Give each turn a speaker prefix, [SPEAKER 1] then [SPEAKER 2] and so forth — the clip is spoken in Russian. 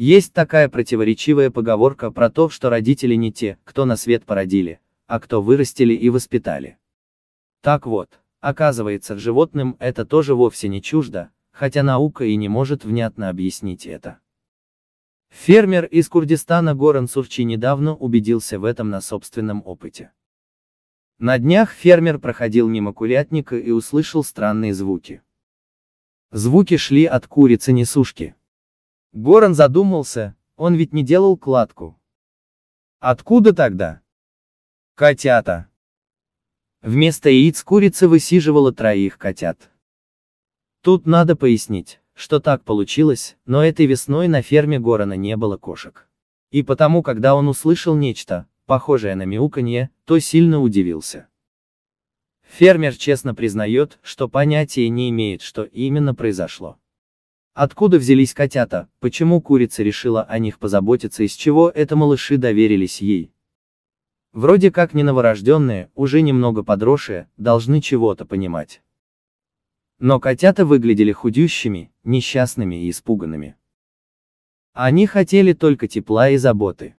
[SPEAKER 1] Есть такая противоречивая поговорка про то, что родители не те, кто на свет породили, а кто вырастили и воспитали. Так вот, оказывается, животным это тоже вовсе не чуждо, хотя наука и не может внятно объяснить это. Фермер из Курдистана Горан Сурчи недавно убедился в этом на собственном опыте. На днях фермер проходил мимо курятника и услышал странные звуки. Звуки шли от курицы-несушки. Горан задумался, он ведь не делал кладку. Откуда тогда? Котята. Вместо яиц курица высиживала троих котят. Тут надо пояснить, что так получилось, но этой весной на ферме Горана не было кошек. И потому, когда он услышал нечто, похожее на мяуканье, то сильно удивился. Фермер честно признает, что понятия не имеет, что именно произошло. Откуда взялись котята, почему курица решила о них позаботиться и с чего это малыши доверились ей? Вроде как не новорожденные, уже немного подросшие, должны чего-то понимать. Но котята выглядели худющими, несчастными и испуганными. Они хотели только тепла и заботы.